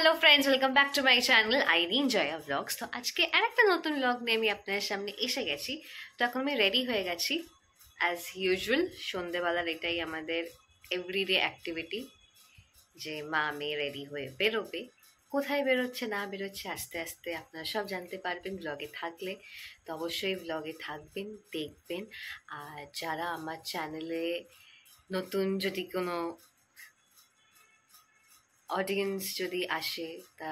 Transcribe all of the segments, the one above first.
Hello friends welcome back to my channel I Joy Jaya vlogs তো আজকে আর একটা নতুন ব্লগ নিয়ে আমি আপনার সামনে এসে গেছি তো এখন আমি রেডি হয়ে গেছি অ্যাজ ইউজুয়াল সন্ধেবেলার এটাই আমাদের এভরিডে অ্যাক্টিভিটি যে মা মেয়ে রেডি হয়ে বেরোবে কোথায় বেরোচ্ছে না বেরোচ্ছে আস্তে আস্তে আপনারা সব জানতে পারবেন ব্লগে থাকলে তো অবশ্যই ব্লগে থাকবেন দেখবেন আর যারা আমার চ্যানেলে নতুন যদি কোনো অডিয়েন্স যদি আসে তা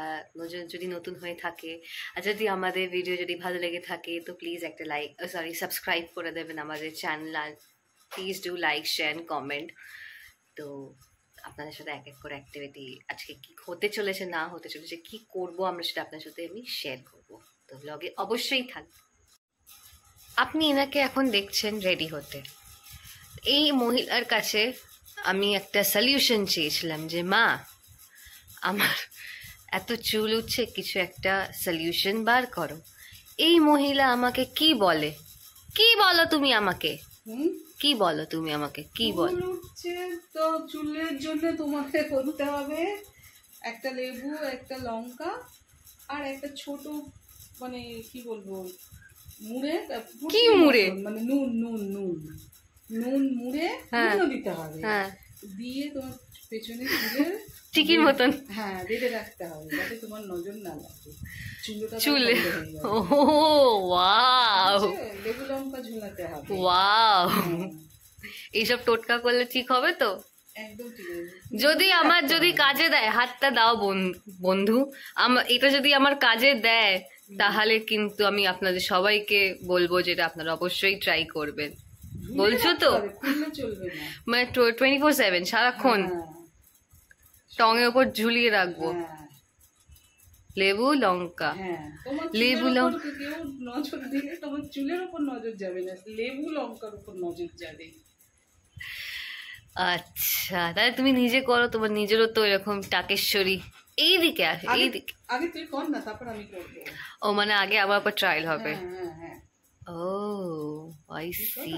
যদি নতুন হয়ে থাকে আর যদি আমাদের ভিডিও যদি ভালো লেগে থাকে তো প্লিজ একটা লাইক সরি সাবস্ক্রাইব করে দেবেন আমাদের চ্যানেল আর please do like share comment তো আপনাদের সাথে এক এক করে অ্যাক্টিভিটি আজকে কি হতে চলেছে না হতে চলেছে কি করব আমরা সেটা আপনার সাথে আমি শেয়ার করব তো ব্লগে অবশ্যই থাক আপনি এনাকে এখন দেখছেন রেডি হতে এই মহিলার কাছে আমি একটা সলিউশন চেয়েছিলাম যে মা আমার এত চুল উঠছে কিছু একটা সলিউশন বার করো এই মহিলা আমাকে কি বলে কি বলো তুমি আমাকে কি বলো তুমি আমাকে কি বলো তো চুলের জন্য তোমাকে করতে হবে একটা লেবু একটা লঙ্কা আর একটা ছোট মানে কি বলবো মুড়ে কি মুড়ে মানে নুন নুন নুন নুন মুড়ে হ্যাঁ। দিতে হবে হ্যাঁ দিয়ে তোমার পেছনে টিকির মতন হ্যাঁ বেঁধে রাখতে হবে যাতে তোমার নজর না লাগে চুলে ও ওয়াও লেবু লঙ্কা হবে ওয়াও হ্যাঁ। এইসব টোটকা করলে ঠিক হবে তো যদি আমার যদি কাজে দেয় হাতটা দাও বন্ধু এটা যদি আমার কাজে দেয় তাহলে কিন্তু আমি আপনাদের সবাইকে বলবো যেটা আপনারা অবশ্যই ট্রাই করবেন বলছো তো মানে টোয়েন্টি ফোর সেভেন সারাক্ষণ হ্যাঁ। টঙের ওপর ঝুলিয়ে রাখবো হ্যাঁ। লেবু লঙ্কা হ্যাঁ, লেবু লঙ্কা আচ্ছা তাহলে তুমি নিজে করো তোমার নিজেরও তো এরকম টাকেশ্বরী এইদিকে আসে এইদিকে আগে তুই কর না তারপর আমি করব ও মানে আগে আমার উপর ট্রায়াল হবে হ্যাঁ আই আই সি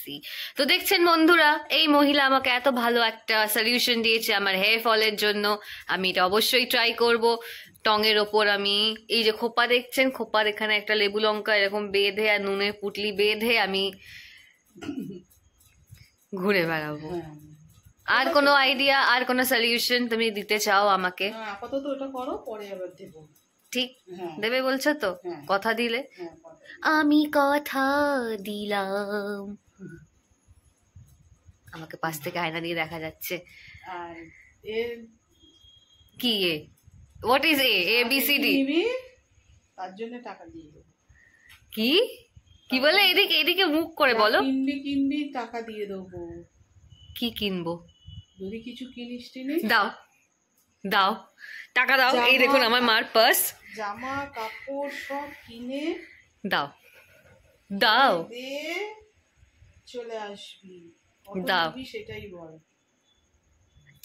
সি তো দেখছেন বন্ধুরা এই মহিলা আমাকে এত ভালো একটা সলিউশন দিয়েছে আমার হেয়ার ফলের জন্য আমি এটা অবশ্যই ট্রাই করব টঙের ওপর আমি এই যে খোপা দেখছেন খোপার এখানে একটা লেবু লঙ্কা এরকম বেঁধে আর নুনের পুটলি বেঁধে আমি ঘুরে বেড়াবো হ্যাঁ। আর কোনো আইডিয়া আর কোনো সলিউশন তুমি দিতে চাও আমাকে হ্যাঁ, আপাতত ওটা করো পরে আবার দেবো ঠিক হ্যাঁ। দেবে বলছো তো হ্যাঁ। কথা দিলে হ্যাঁ, আমি কথা দিলাম আমাকে পাশ থেকে আয়না দিয়ে দেখা যাচ্ছে কি এ what is a A B C D তার জন্য টাকা দিয়ে কি কি বলে এদিকে এদিকে মুখ করে বলো কিনবি কিনবি টাকা দিয়ে দেবো কি কিনবো যদি কিছু কিনিস টিনিস দাও দাও টাকা দাও এই দেখুন আমার মার পার্স জামা কাপড় সব কিনে দাও দাও চলে আসবি দাও সেটাই বল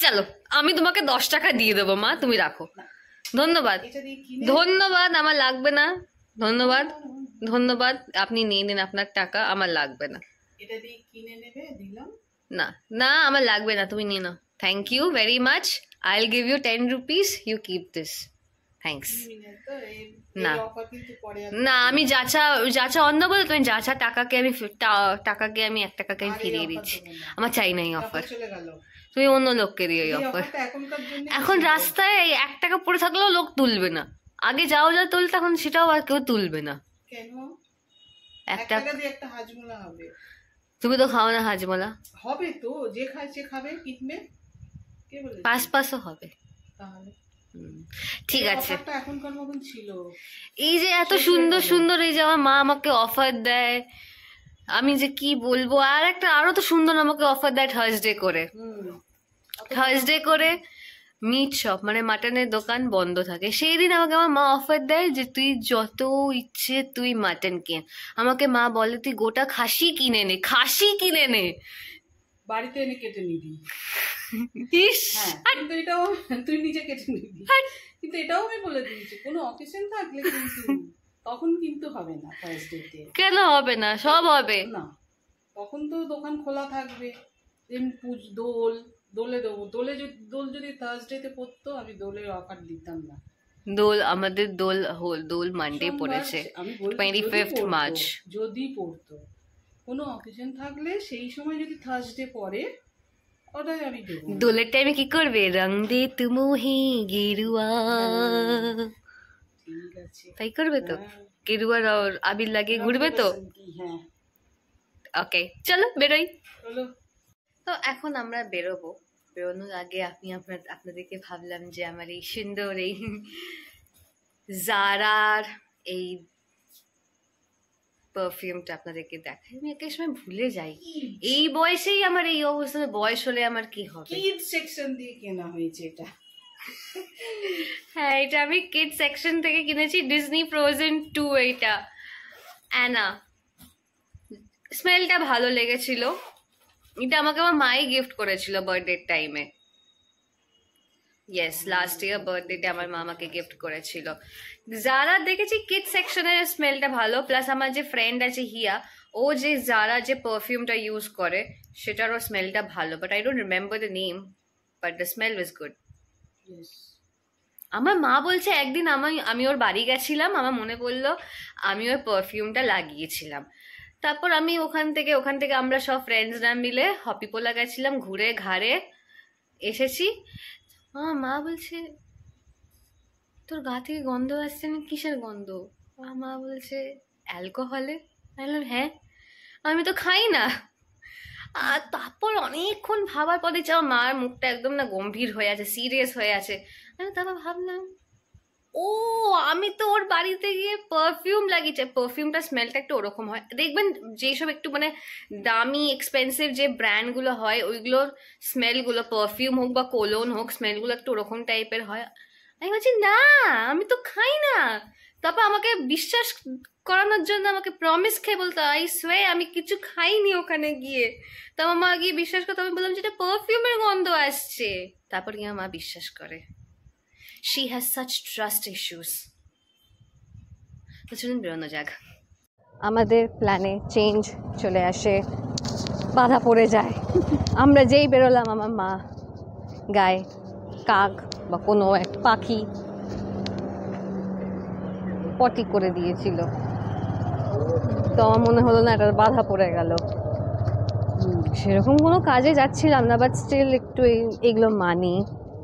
চলো আমি তোমাকে দশ টাকা দিয়ে দেবো মা তুমি রাখো ধন্যবাদ ধন্যবাদ আমার লাগবে না ধন্যবাদ ধন্যবাদ আপনি নিয়ে নিন আপনার টাকা আমার লাগবে না এটা দিয়ে কিনে নেবে দিলাম না না আমার লাগবে না তুমি নিয়ে নাও thank you very much I'll give you ten rupees you keep this thanks না না আমি যাচা যাচা অন্ধ বলে তুমি যাচা টাকাকে আমি টাকাকে আমি এক টাকাকে আমি ফিরিয়ে দিচ্ছি আমার চাই না এই অফার তুমি অন্য লোককে দিও এই অফার এখন রাস্তায় এই এক টাকা পড়ে থাকলেও লোক তুলবে না আগে যাও যা তুলতে এখন সেটাও আর কেউ তুলবে না একটা তুমি তো খাও না হাজমলা হবে তো যে খায় সে খাবে কিনবে পাস পাসও হবে ঠিক আছে এই যে এত সুন্দর সুন্দর এই যে আমার মা আমাকে অফার দেয় আমি যে কি বলবো আর একটা আরো তো সুন্দর আমাকে অফার দেয় থার্সডে করে থার্সডে করে মিট শপ মানে মাটনের দোকান বন্ধ থাকে সেই দিন আমাকে আমার মা অফার দেয় যে তুই যত ইচ্ছে তুই মাটন কেন আমাকে মা বলে তুই গোটা খাসি কিনে নে খাসি কিনে নে বাড়িতে এনে কেটে নিবি হ্যাঁ, কিন্তু এটাও তুই নিজে কেটে নিবি কিন্তু এটাও আমি বলে দিয়েছি কোনো অকেশন থাকলে কিন্তু তখন কিন্তু হবে না কেন হবে না সব হবে না তখন তো দোকান খোলা থাকবে পুজ দোল দোলে দেবো দোলে দোল যদি থার্সডেতে পড়তো আমি দোলে অফার দিতাম না দোল আমাদের দোল দোল মানডে পড়েছে টোয়েন্টি ফিফথ মার্চ যদি পড়তো কোনো অকেশন থাকলে সেই সময় যদি থার্সডে পরে ওটাই আমি দেবো দোলের টাইমে কি করবে রং দে তুমুহি গেরুয়া ঠিক তাই করবে তো হ্যাঁ। গেরুয়ার আবির লাগিয়ে ঘুরবে তো হ্যাঁ ওকে চলো বেরোই তো এখন আমরা বেরোবো বেরোনোর আগে আমি আপনার আপনাদেরকে ভাবলাম যে আমার এই সুন্দর এই জারার এই পারফিউমটা আপনাদেরকে দেখাই আমি একই সময় ভুলে যাই এই বয়সেই আমার এই অবস্থা বয়স হলে আমার কি হবে কিড সেকশন দিয়ে কেনা হয়েছে এটা হ্যাঁ এটা আমি কিড সেকশন থেকে কিনেছি ডিজনি ফ্রোজেন টু এইটা অ্যানা স্মেলটা ভালো লেগেছিল এটা আমাকে আমার মাই গিফট করেছিল বার্থডের টাইমে ইয়েস লাস্ট ইয়ার বার্থডেতে আমার মামাকে গিফট করেছিল যারা দেখেছি কিড সেকশনের স্মেলটা ভালো প্লাস আমার যে ফ্রেন্ড আছে হিয়া ও যে যারা যে পারফিউমটা ইউজ করে সেটারও স্মেলটা ভালো but I don't remember the name but the smell was good আমার মা বলছে একদিন আমি আমি ওর বাড়ি গেছিলাম আমার মনে পড়লো আমি ওর পারফিউমটা লাগিয়েছিলাম তারপর আমি ওখান থেকে ওখান থেকে আমরা সব ফ্রেন্ডসরা মিলে হপিপোলা গেছিলাম ঘুরে ঘাড়ে এসেছি আমার মা বলছে তোর গা থেকে গন্ধ আসছে না কিসের গন্ধ আমার মা বলছে অ্যালকোহলে বললাম হ্যাঁ আমি তো খাই না আর তারপর অনেকক্ষণ ভাবার পরে যাও মার মুখটা একদম না গম্ভীর হয়ে আছে সিরিয়াস হয়ে আছে আমি তারপর ভাবলাম ও আমি তো ওর বাড়িতে গিয়ে পারফিউম লাগিয়েছে পারফিউমটা স্মেলটা একটু ওরকম হয় দেখবেন যেসব একটু মানে দামি এক্সপেন্সিভ যে ব্র্যান্ডগুলো হয় ওইগুলোর স্মেলগুলো পারফিউম হোক বা কোলোন হোক স্মেলগুলো একটু ওরকম টাইপের হয় আমি বলছি না আমি তো খাই না তারপর আমাকে বিশ্বাস করানোর জন্য আমাকে প্রমিস খেয়ে বলতো আই সোয়ে আমি কিছু খাইনি ওখানে গিয়ে তারপর মা গিয়ে বিশ্বাস করতো আমি বললাম যেটা পারফিউমের গন্ধ আসছে তারপর গিয়ে মা বিশ্বাস করে she has such trust issues তো চলুন বেরোনো যাক আমাদের প্ল্যানে চেঞ্জ চলে আসে বাধা পড়ে যায় আমরা যেই বেরোলাম আমার মা গায়ে কাক বা কোনো এক পাখি পটি করে দিয়েছিল তো আমার মনে হলো না এটা বাধা পড়ে গেল সেরকম কোনো কাজে যাচ্ছিলাম না বাট স্টিল একটু এগুলো মানি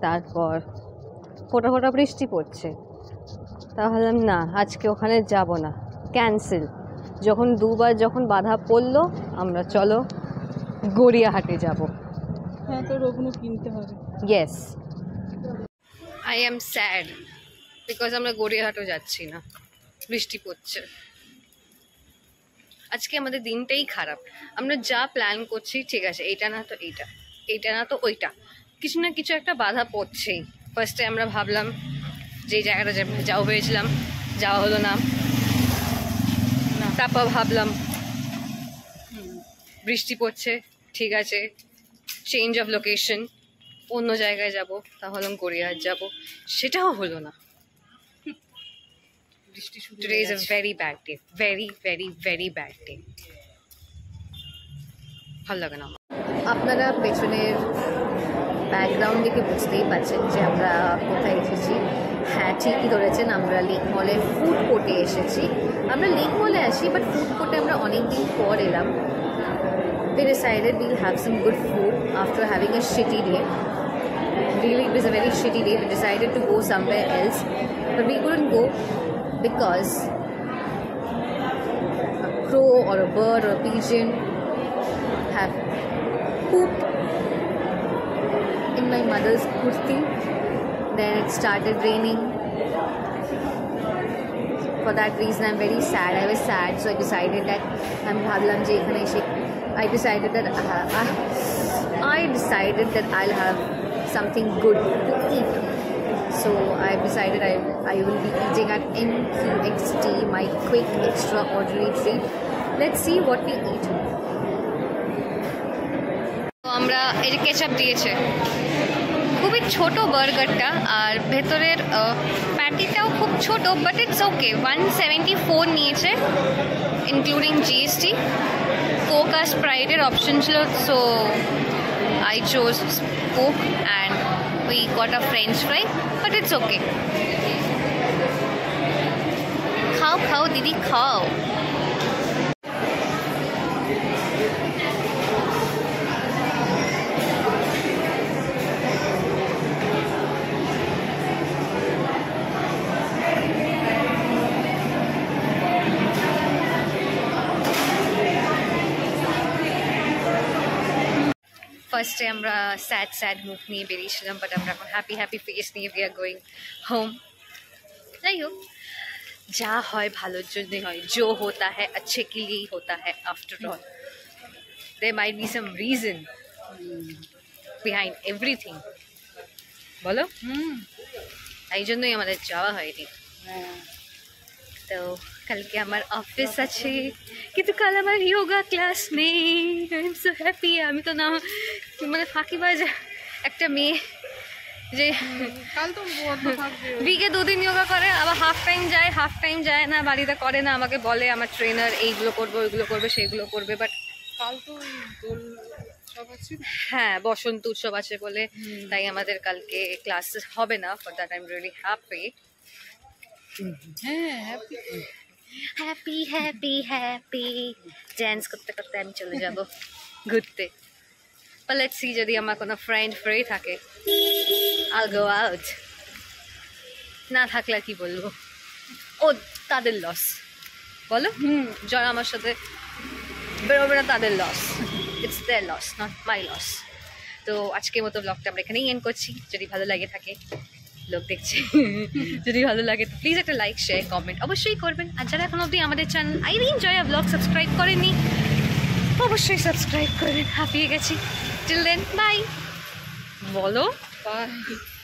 তারপর ফোটা ফোটা বৃষ্টি পড়ছে তাহলে না আজকে ওখানে যাব না ক্যান্সেল যখন দুবার যখন বাধা পড়লো আমরা চলো গড়িয়াহাটে যাব হ্যাঁ তো রঘুনু কিনতে হবে yes I am sad because আমরা গড়িয়াহাটও যাচ্ছি না বৃষ্টি পড়ছে আজকে আমাদের দিনটাই খারাপ আমরা যা প্ল্যান করছি ঠিক আছে এইটা না তো এইটা এইটা না তো ওইটা কিছু না কিছু একটা বাধা পড়ছেই ফার্স্টে আমরা ভাবলাম যে জায়গাটা যাও হয়েছিলাম যাওয়া হলো না তারপর ভাবলাম বৃষ্টি পড়ছে ঠিক আছে চেঞ্জ অফ লোকেশন অন্য জায়গায় যাব তাহলে গড়িয়াহাট যাব সেটাও হলো না Today is a very bad day. Very, very, ভালো লাগে না আপনারা পেছনের ব্যাকগ্রাউন্ড দেখে বুঝতেই পারছেন যে আমরা কোথায় এসেছি হ্যাঁ ঠিকই ধরেছেন আমরা লেক মলের ফুড কোর্টে এসেছি আমরা লেক মলে আসি বাট ফুড কোর্টে আমরা অনেক দিন পর এলাম They decided we'll have some good food after having a shitty day. Really, it was a very shitty day. We decided to go somewhere else, but we couldn't go because a crow or a bird or a pigeon have pooped my mother's kurti. Then it started raining. For that reason, I'm very sad. I was sad, so I decided that I'm Bhavlam I decided that I, uh, uh, I decided that I'll have something good to eat. So I decided I, I will be eating at MQXT, my quick extraordinary treat. Let's see what we eat. আমরা এর ketchup দিয়েছে খুবই ছোট বার্গারটা আর ভেতরের প্যাটিটাও খুব ছোট but it's okay one seventy four নিয়েছে ইনক্লুডিং জিএসটি কোক আর স্প্রাইটের অপশন ছিল so I chose Coke and we got a French fry but it's okay খাও খাও দিদি খাও ফার্স্টে আমরা স্যাড স্যাড মুখ নিয়ে বেরিয়েছিলাম বাট আমরা এখন হ্যাপি হ্যাপি ফেস নিয়ে উই আর গোয়িং হোম যাই হোক যা হয় ভালোর জন্যই হয় জো হোতা হ্যাঁ अच्छे के लिए ही होता है after all there might be some reason behind everything বলো হুম এই জন্যই আমাদের যাওয়া হয়নি তো কালকে আমার অফিস আছে কিন্তু কাল আমার ইয়োগা ক্লাস নেই আই এম সো হ্যাপি আমি তো না মানে ফাঁকিবাজ একটা মেয়ে যে উইকে দুদিন যোগা করে আবার হাফ টাইম যায় হাফ টাইম যায় না বাড়িতে করে না আমাকে বলে আমার ট্রেনার এইগুলো করবে ওইগুলো করবে সেইগুলো করবে বাট কাল তো হ্যাঁ বসন্ত উৎসব আছে বলে তাই আমাদের কালকে ক্লাস হবে না for that I am really happy হ্যাঁ happy happy happy happy dance করতে করতে আমি চলে যাব ঘুরতে পালেট সি যদি আমার কোনো ফ্রেন্ড ফ্রি থাকে আল গো আউট না থাকলে কি বলবো ও তাদের লস বলো হুম যারা আমার সাথে বেরোবে না তাদের loss it's the loss not my loss তো আজকের মতো ব্লগটা আমরা এখানেই এন্ড করছি যদি ভালো লাগে থাকে লোক দেখছে যদি ভালো লাগে তো প্লিজ একটা লাইক শেয়ার কমেন্ট অবশ্যই করবেন আর যারা এখন অবধি আমাদের channel I enjoy vlog subscribe করেননি অবশ্যই সাবস্ক্রাইব করবেন হাঁপিয়ে গেছি চিলড্রেন বাই বলো বাই